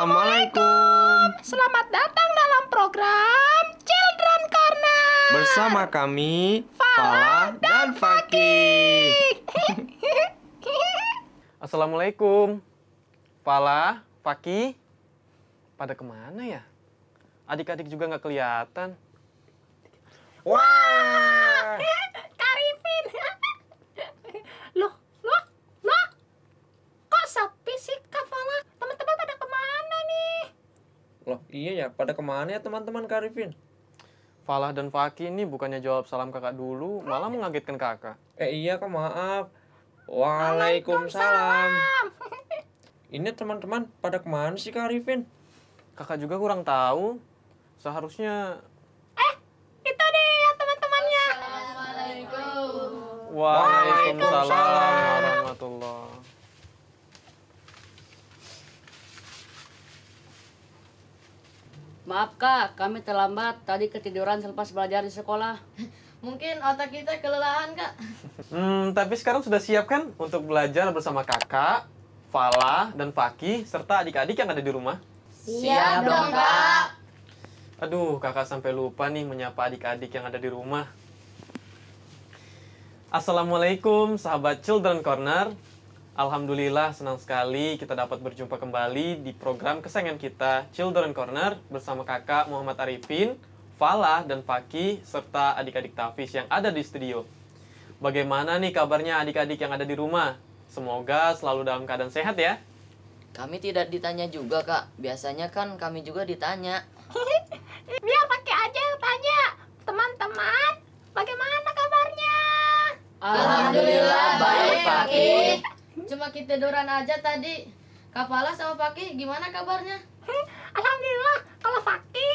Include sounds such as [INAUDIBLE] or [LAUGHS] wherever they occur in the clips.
Assalamualaikum. Selamat datang dalam program Children Corner. Bersama kami Fala dan Fakih. [LAUGHS] Assalamualaikum. Fala, Fakih. Pada kemana ya? Adik-adik juga nggak kelihatan. Wah! Wow. Loh iya ya, pada kemana ya teman-teman Karifin? Falah dan Faki ini bukannya jawab salam kakak dulu, malah mengagetkan kakak. Eh iya kok maaf. Waalaikumsalam. Ini teman-teman pada kemana sih Karifin Kakak juga kurang tahu. Seharusnya... Eh, itu deh ya teman-temannya. Waalaikumsalam. Waalaikumsalam. Maaf kak, kami terlambat. Tadi ketiduran selepas belajar di sekolah. Mungkin otak kita kelelahan kak. Hmm, tapi sekarang sudah siap kan untuk belajar bersama kakak, Fala, dan Fakih, serta adik-adik yang ada di rumah? Siap dong kak. Aduh, kakak sampai lupa nih menyapa adik-adik yang ada di rumah. Assalamualaikum sahabat Children Corner. Alhamdulillah senang sekali kita dapat berjumpa kembali di program kesayangan kita Children Corner bersama kakak Muhammad Arifin, Fala dan Faki serta adik-adik Tafis yang ada di studio. Bagaimana nih kabarnya adik-adik yang ada di rumah? Semoga selalu dalam keadaan sehat ya. Kami tidak ditanya juga kak, biasanya kan kami juga ditanya. Biar [LAUGHS] pakai Paki tiduran aja tadi. Kapala sama Paki gimana kabarnya? Hmm, alhamdulillah, kalau Paki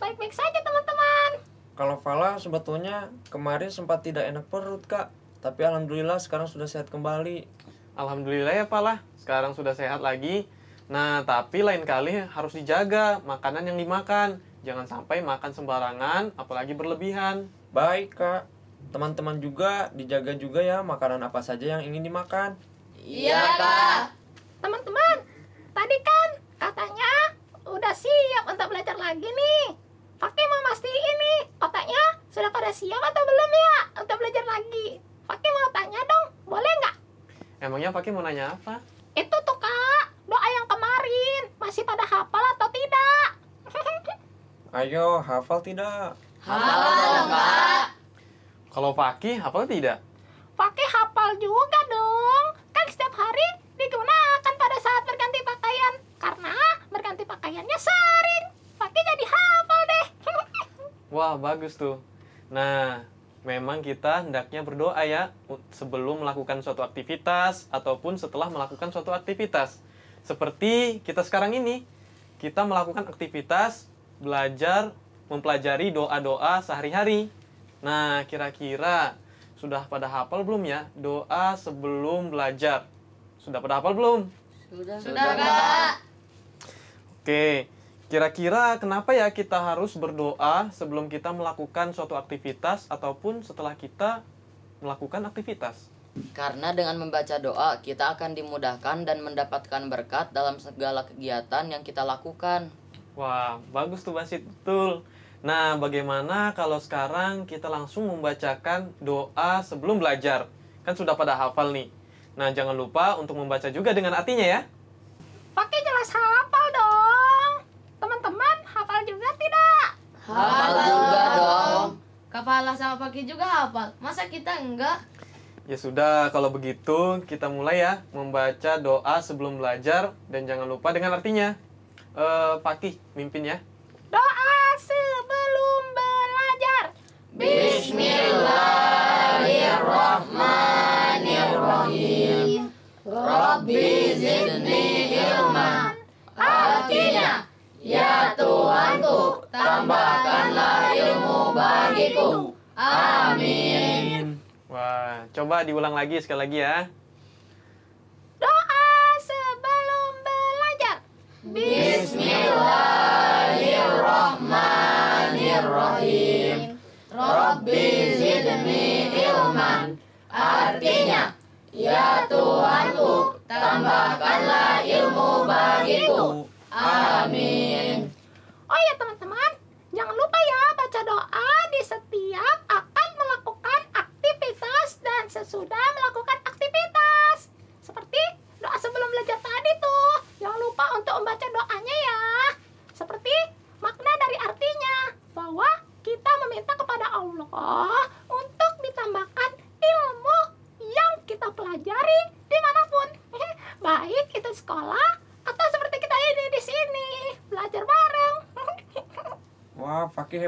baik-baik saja teman-teman. Kalau Fala sebetulnya kemarin sempat tidak enak perut kak, tapi alhamdulillah sekarang sudah sehat kembali. Alhamdulillah ya Fala, sekarang sudah sehat lagi. Nah, tapi lain kali harus dijaga makanan yang dimakan. Jangan sampai makan sembarangan, apalagi berlebihan. Baik, Kak. Teman-teman juga dijaga juga ya makanan apa saja yang ingin dimakan. Iya, iya Kak. Teman-teman, tadi kan katanya udah siap untuk belajar lagi nih. Pakai mau mastiin nih, otaknya sudah pada siap atau belum ya untuk belajar lagi? Pakai mau tanya dong, boleh nggak? Emangnya Pakai mau nanya apa? Itu tuh Kak, doa yang kemarin masih pada hafal atau tidak? [LAUGHS] Ayo, hafal tidak? Hafal, Kak. Kalau Fakih hafal tidak? Fakih hafal juga pertanyaannya sering pakai jadi hafal deh [LAUGHS] wah bagus tuh nah memang kita hendaknya berdoa ya sebelum melakukan suatu aktivitas ataupun setelah melakukan suatu aktivitas. Seperti kita sekarang ini, kita melakukan aktivitas belajar mempelajari doa-doa sehari-hari. Nah, kira-kira sudah pada hafal belum ya doa sebelum belajar? Sudah pada hafal belum? Sudah. Sudah, Kak. Oke, kira-kira kenapa ya kita harus berdoa sebelum kita melakukan suatu aktivitas ataupun setelah kita melakukan aktivitas? Karena dengan membaca doa, kita akan dimudahkan dan mendapatkan berkat dalam segala kegiatan yang kita lakukan. Wah, bagus tuh Basit, betul. Nah, bagaimana kalau sekarang kita langsung membacakan doa sebelum belajar? Kan sudah pada hafal nih. Nah, jangan lupa untuk membaca juga dengan artinya ya. Pakai jelas hafal. Hafal juga dong. Kafalah sama pagi juga hafal. Masa kita enggak? Ya sudah, kalau begitu kita mulai ya membaca doa sebelum belajar dan jangan lupa dengan artinya. Eh, pagi mimpin ya. Doa sebelum belajar. Bismillahirrahmanirrahim. Rabbi zidni ilman. Artinya, ya Tuhanku, tambahkanlah ilmu bagiku. Amin. Wah, coba diulang lagi sekali lagi ya. Doa sebelum belajar. Bismillahirrahmanirrahim. Rabbi zidni ilman. Artinya, ya Tuhanku, tambahkanlah ilmu bagiku. Amin. Oh ya Tuhan. not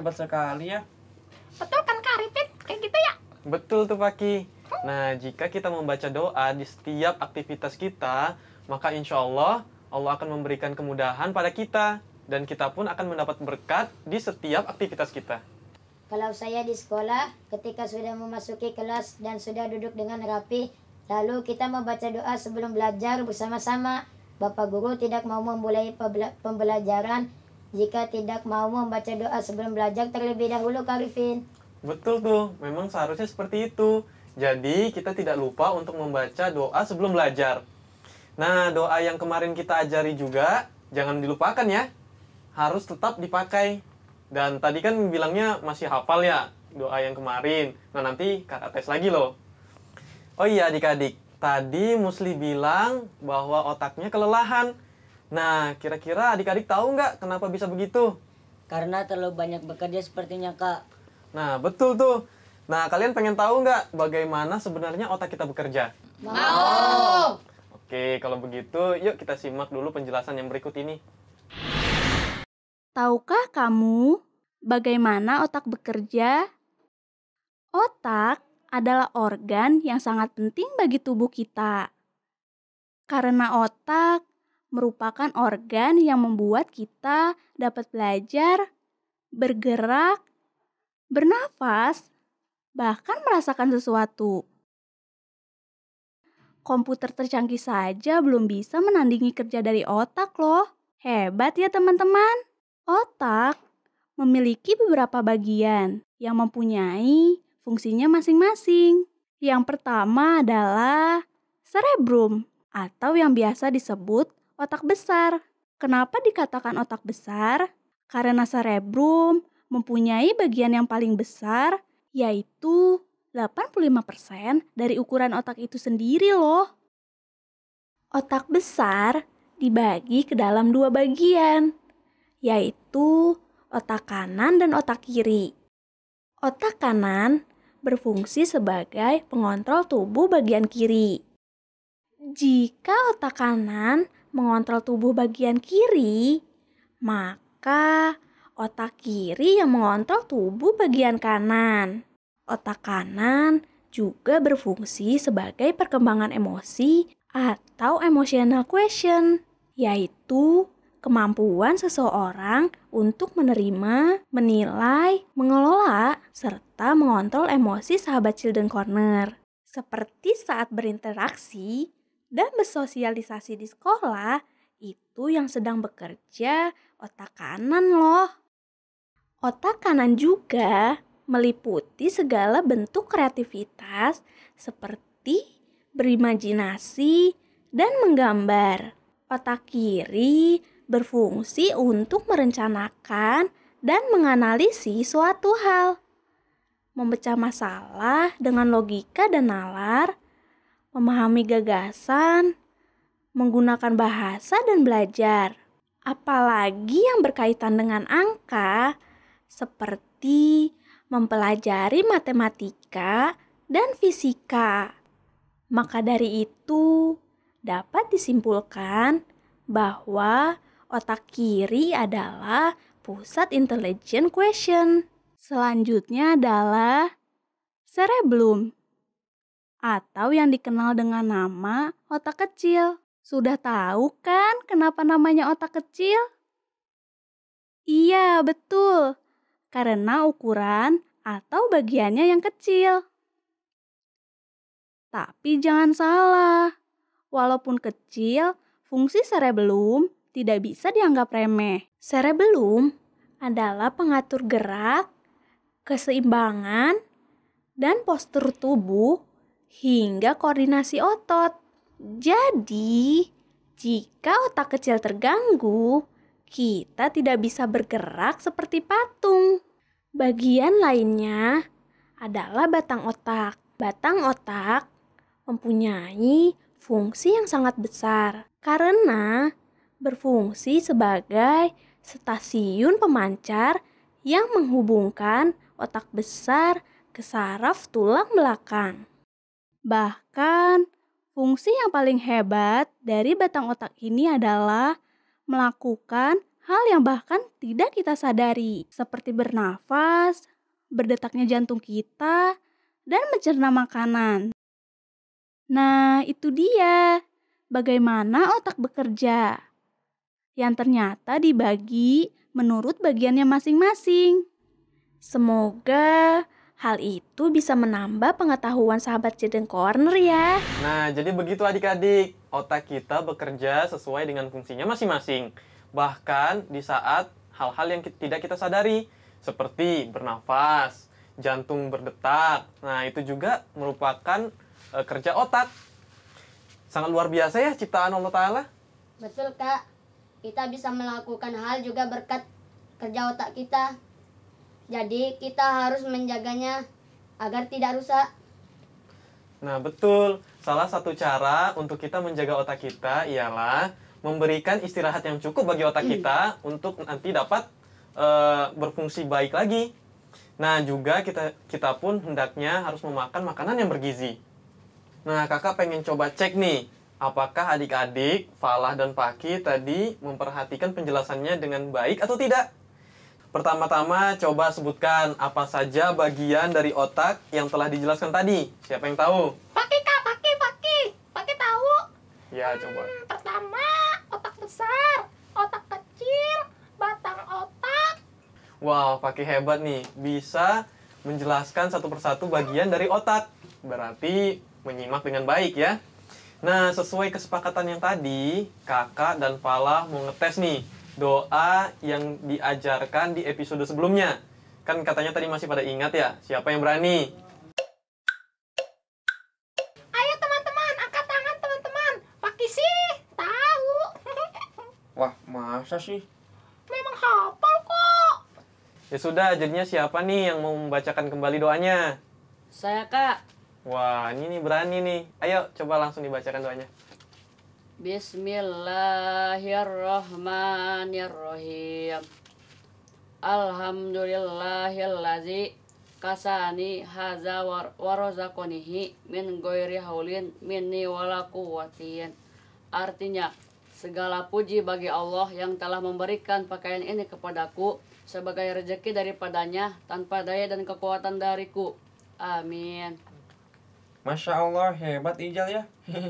hebat sekali ya. Betul kan Kak Arifin? Kayak gitu ya? Betul tuh Paki. Hmm. Nah, jika kita membaca doa di setiap aktivitas kita, maka insya Allah Allah akan memberikan kemudahan pada kita dan kita pun akan mendapat berkat di setiap aktivitas kita. Kalau saya di sekolah, ketika sudah memasuki kelas dan sudah duduk dengan rapi, lalu kita membaca doa sebelum belajar bersama-sama. Bapak guru tidak mau memulai pembelajaran jika tidak mau membaca doa sebelum belajar terlebih dahulu, Karifin. Betul tuh, memang seharusnya seperti itu. Jadi, kita tidak lupa untuk membaca doa sebelum belajar. Nah, doa yang kemarin kita ajari juga, jangan dilupakan ya. Harus tetap dipakai. Dan tadi kan bilangnya masih hafal ya, doa yang kemarin. Nah, nanti kakak tes lagi loh. Oh iya adik-adik, tadi Musli bilang bahwa otaknya kelelahan. Nah, kira-kira adik-adik tahu nggak kenapa bisa begitu? Karena terlalu banyak bekerja sepertinya, Kak. Nah, betul tuh. Nah, kalian pengen tahu nggak bagaimana sebenarnya otak kita bekerja? Mau! Oke, kalau begitu, yuk kita simak dulu penjelasan yang berikut ini. Tahukah kamu bagaimana otak bekerja? Otak adalah organ yang sangat penting bagi tubuh kita. Karena otak merupakan organ yang membuat kita dapat belajar, bergerak, bernafas, bahkan merasakan sesuatu. Komputer tercanggih saja belum bisa menandingi kerja dari otak loh. Hebat ya teman-teman. Otak memiliki beberapa bagian yang mempunyai fungsinya masing-masing. Yang pertama adalah serebrum atau yang biasa disebut otak besar. Kenapa dikatakan otak besar? Karena cerebrum mempunyai bagian yang paling besar yaitu 85% dari ukuran otak itu sendiri loh. Otak besar dibagi ke dalam dua bagian, yaitu otak kanan dan otak kiri. Otak kanan berfungsi sebagai pengontrol tubuh bagian kiri. Jika otak kanan mengontrol tubuh bagian kiri, maka otak kiri yang mengontrol tubuh bagian kanan. Otak kanan juga berfungsi sebagai perkembangan emosi atau emotional question, yaitu kemampuan seseorang untuk menerima, menilai, mengelola, serta mengontrol emosi sahabat Children Corner. Seperti saat berinteraksi, dan bersosialisasi di sekolah, itu yang sedang bekerja otak kanan loh. Otak kanan juga meliputi segala bentuk kreativitas seperti berimajinasi dan menggambar. Otak kiri berfungsi untuk merencanakan dan menganalisis suatu hal, memecah masalah dengan logika dan nalar, memahami gagasan, menggunakan bahasa, dan belajar. Apalagi yang berkaitan dengan angka, seperti mempelajari matematika dan fisika. Maka dari itu, dapat disimpulkan bahwa otak kiri adalah pusat intelligent question. Selanjutnya adalah cerebellum atau yang dikenal dengan nama otak kecil. Sudah tahu kan kenapa namanya otak kecil? Iya, betul. Karena ukuran atau bagiannya yang kecil. Tapi jangan salah. Walaupun kecil, fungsi cerebellum tidak bisa dianggap remeh. Cerebellum adalah pengatur gerak, keseimbangan, dan postur tubuh hingga koordinasi otot. Jadi, jika otak kecil terganggu, kita tidak bisa bergerak seperti patung. Bagian lainnya adalah batang otak. Batang otak mempunyai fungsi yang sangat besar karena berfungsi sebagai stasiun pemancar yang menghubungkan otak besar ke saraf tulang belakang. Bahkan, fungsi yang paling hebat dari batang otak ini adalah melakukan hal yang bahkan tidak kita sadari, seperti bernafas, berdetaknya jantung kita, dan mencerna makanan. Nah, itu dia bagaimana otak bekerja yang ternyata dibagi menurut bagiannya masing-masing. Semoga Hal itu bisa menambah pengetahuan sahabat Jaden Corner ya. Nah, jadi begitu adik-adik. Otak kita bekerja sesuai dengan fungsinya masing-masing. Bahkan di saat hal-hal yang tidak kita sadari. Seperti bernafas, jantung berdetak. Nah, itu juga merupakan e, kerja otak. Sangat luar biasa ya ciptaan Allah Ta'ala. Betul, Kak. Kita bisa melakukan hal juga berkat kerja otak kita. Jadi kita harus menjaganya agar tidak rusak. Nah, betul. Salah satu cara untuk kita menjaga otak kita ialah memberikan istirahat yang cukup bagi otak hmm. kita untuk nanti dapat e, berfungsi baik lagi. Nah, juga kita kita pun hendaknya harus memakan makanan yang bergizi. Nah, Kakak pengen coba cek nih, apakah adik-adik Falah dan Paki tadi memperhatikan penjelasannya dengan baik atau tidak? Pertama-tama coba sebutkan apa saja bagian dari otak yang telah dijelaskan tadi. Siapa yang tahu? Pakai kak, pakai, pakai, pakai tahu. Ya hmm, coba. Pertama otak besar, otak kecil, batang otak. Wow, pakai hebat nih, bisa menjelaskan satu persatu bagian dari otak. Berarti menyimak dengan baik ya. Nah, sesuai kesepakatan yang tadi, kakak dan pala mau ngetes nih doa yang diajarkan di episode sebelumnya. Kan katanya tadi masih pada ingat ya, siapa yang berani? Ayo teman-teman, angkat tangan teman-teman. Pakai sih, tahu. [LAUGHS] Wah, masa sih? Memang hafal kok. Ya sudah, jadinya siapa nih yang mau membacakan kembali doanya? Saya, Kak. Wah, ini nih berani nih. Ayo, coba langsung dibacakan doanya. Bismillahirrahmanirrahim Alhamdulillahillazi kasani haza warozakonihi min goyri haulin minni wala quwwatin Artinya segala puji bagi Allah yang telah memberikan pakaian ini kepadaku sebagai rezeki daripadanya tanpa daya dan kekuatan dariku Amin Masya Allah hebat Ijal ya [LAUGHS]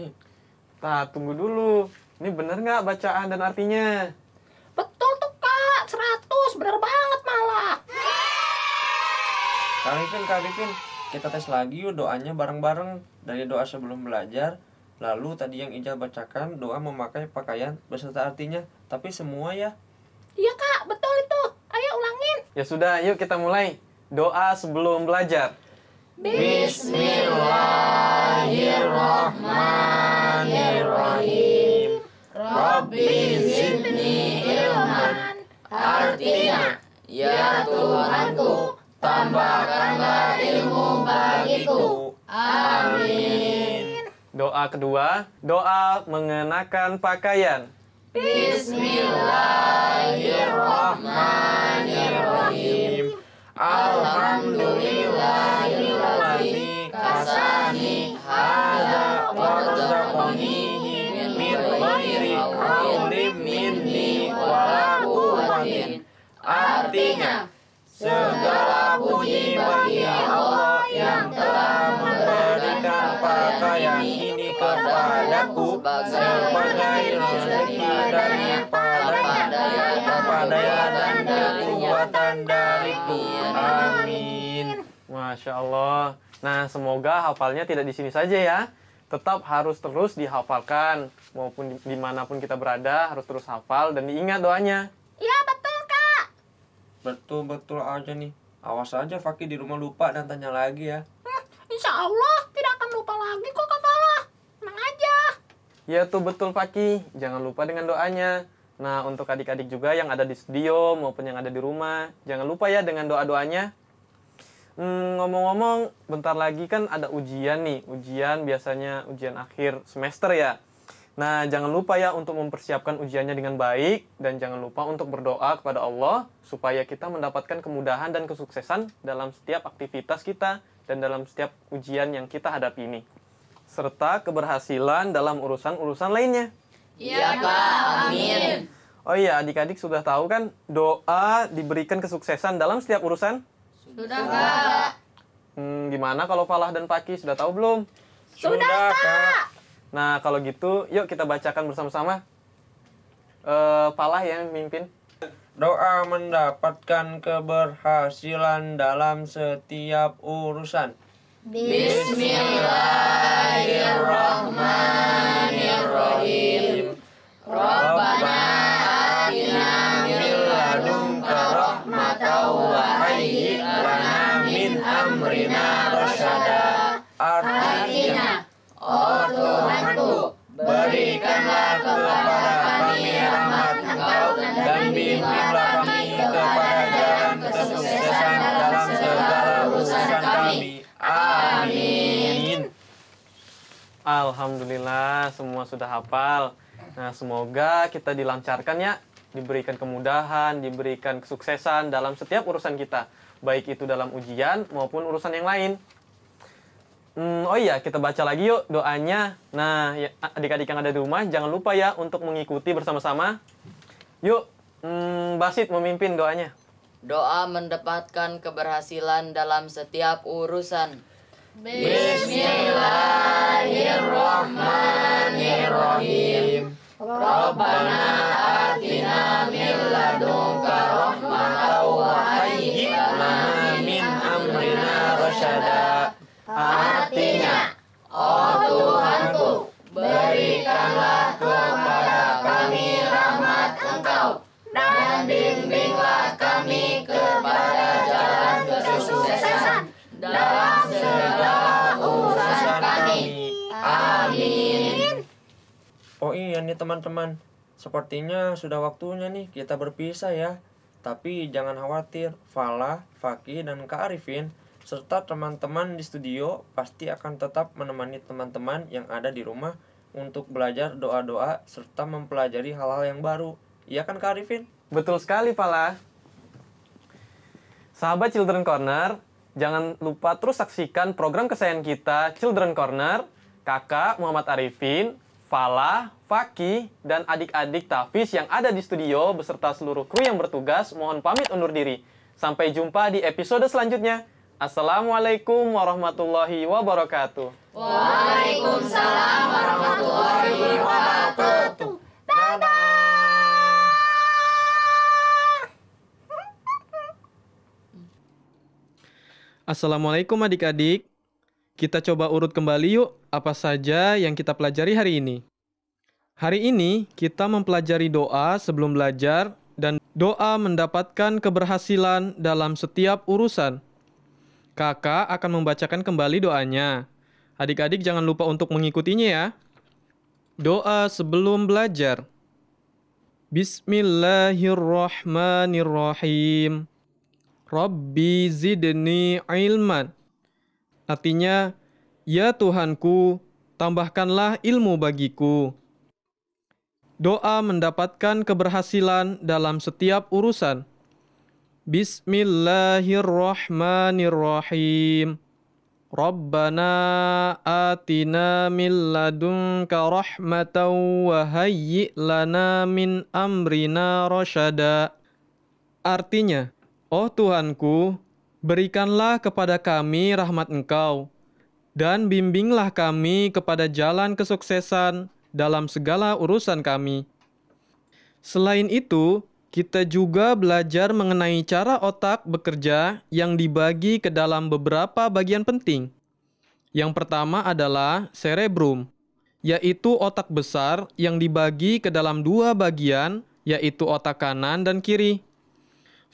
Nah, tunggu dulu. Ini bener nggak bacaan dan artinya? Betul tuh, Kak. 100. Bener banget malah. Kak Arifin, Kak Arifin. Kita tes lagi yuk doanya bareng-bareng. Dari doa sebelum belajar, lalu tadi yang Ijal bacakan doa memakai pakaian beserta artinya. Tapi semua ya. Iya, Kak. Betul itu. Ayo ulangin. Ya sudah, yuk kita mulai. Doa sebelum belajar. Bismillahirrahmanirrahim. Bismillahirrahmanirrahim. Rabbi zidni ilman. Artinya, ya Tuhanku, tambahkanlah ilmu bagiku. Amin. Doa kedua, doa mengenakan pakaian. Bismillahirrahmanirrahim. Alhamdulillahirrahmanirrahim. Kasani min ghairi minni wala quwwatin. Artinya, segala puji bagi Allah yang telah memberikan pakaian ini kepadaku sebagai rezeki daripadanya, kepadanya dan kekuatan dariku. Amin. Masya Allah. Nah, semoga hafalnya tidak di sini saja ya tetap harus terus dihafalkan maupun dimanapun kita berada harus terus hafal dan diingat doanya iya betul kak betul betul aja nih awas aja Fakih di rumah lupa dan tanya lagi ya hmm, insya Allah tidak akan lupa lagi kok kak Falah tenang aja iya tuh betul Fakih jangan lupa dengan doanya nah untuk adik-adik juga yang ada di studio maupun yang ada di rumah jangan lupa ya dengan doa-doanya ngomong hmm, ngomong-ngomong, bentar lagi kan ada ujian nih. Ujian biasanya ujian akhir semester ya. Nah, jangan lupa ya untuk mempersiapkan ujiannya dengan baik dan jangan lupa untuk berdoa kepada Allah supaya kita mendapatkan kemudahan dan kesuksesan dalam setiap aktivitas kita dan dalam setiap ujian yang kita hadapi ini serta keberhasilan dalam urusan-urusan lainnya. Iya, Pak. Amin. Oh iya, adik-adik sudah tahu kan doa diberikan kesuksesan dalam setiap urusan? Sudah, Kak. Hmm, gimana kalau Falah dan Paki sudah tahu belum? Sudah, sudah Kak. Kak. Nah, kalau gitu yuk kita bacakan bersama-sama. Uh, Falah yang mimpin. Doa mendapatkan keberhasilan dalam setiap urusan. Bismillahirrahmanirrahim. Rabbana atina semua sudah hafal. Nah, semoga kita dilancarkan ya, diberikan kemudahan, diberikan kesuksesan dalam setiap urusan kita, baik itu dalam ujian maupun urusan yang lain. Hmm, oh iya, kita baca lagi yuk doanya. Nah, ya, adik-adik yang ada di rumah, jangan lupa ya untuk mengikuti bersama-sama. Yuk, hmm, Basit memimpin doanya. Doa mendapatkan keberhasilan dalam setiap urusan. Bismillahirrahmanirrahim. Rabbana teman-teman, sepertinya sudah waktunya nih kita berpisah ya. Tapi jangan khawatir, Fala, Fakih, dan Kak Arifin serta teman-teman di studio pasti akan tetap menemani teman-teman yang ada di rumah untuk belajar doa-doa serta mempelajari hal-hal yang baru. Iya kan Kak Arifin? Betul sekali, Fala. Sahabat Children Corner, jangan lupa terus saksikan program kesayangan kita Children Corner, Kakak Muhammad Arifin, Fala, Faki, dan adik-adik Tafis yang ada di studio beserta seluruh kru yang bertugas mohon pamit undur diri. Sampai jumpa di episode selanjutnya. Assalamualaikum warahmatullahi wabarakatuh. Waalaikumsalam warahmatullahi wabarakatuh. Assalamualaikum adik-adik. Kita coba urut kembali yuk apa saja yang kita pelajari hari ini. Hari ini kita mempelajari doa sebelum belajar dan doa mendapatkan keberhasilan dalam setiap urusan. Kakak akan membacakan kembali doanya. Adik-adik jangan lupa untuk mengikutinya ya. Doa sebelum belajar. Bismillahirrahmanirrahim. Rabbi zidni ilman. Artinya, Ya Tuhanku, tambahkanlah ilmu bagiku. Doa mendapatkan keberhasilan dalam setiap urusan. Bismillahirrahmanirrahim. Rabbana atina min ladunka rahmatan wa hayyi lana min amrina rasyada. Artinya, Oh Tuhanku, Berikanlah kepada kami rahmat Engkau, dan bimbinglah kami kepada jalan kesuksesan dalam segala urusan kami. Selain itu, kita juga belajar mengenai cara otak bekerja yang dibagi ke dalam beberapa bagian penting. Yang pertama adalah cerebrum, yaitu otak besar yang dibagi ke dalam dua bagian, yaitu otak kanan dan kiri.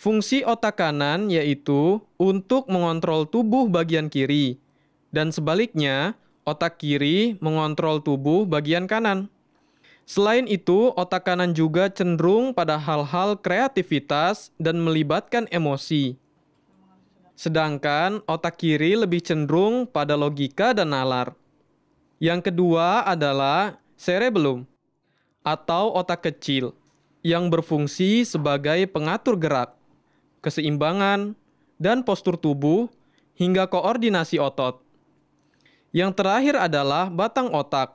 Fungsi otak kanan yaitu untuk mengontrol tubuh bagian kiri, dan sebaliknya, otak kiri mengontrol tubuh bagian kanan. Selain itu, otak kanan juga cenderung pada hal-hal kreativitas dan melibatkan emosi. Sedangkan otak kiri lebih cenderung pada logika dan nalar. Yang kedua adalah cerebellum atau otak kecil yang berfungsi sebagai pengatur gerak keseimbangan, dan postur tubuh, hingga koordinasi otot. Yang terakhir adalah batang otak.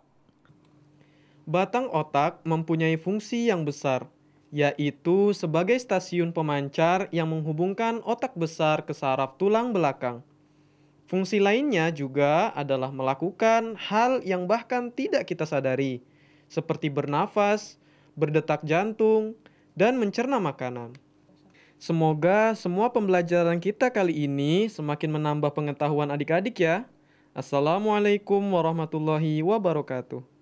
Batang otak mempunyai fungsi yang besar, yaitu sebagai stasiun pemancar yang menghubungkan otak besar ke saraf tulang belakang. Fungsi lainnya juga adalah melakukan hal yang bahkan tidak kita sadari, seperti bernafas, berdetak jantung, dan mencerna makanan. Semoga semua pembelajaran kita kali ini semakin menambah pengetahuan adik-adik ya. Assalamualaikum warahmatullahi wabarakatuh.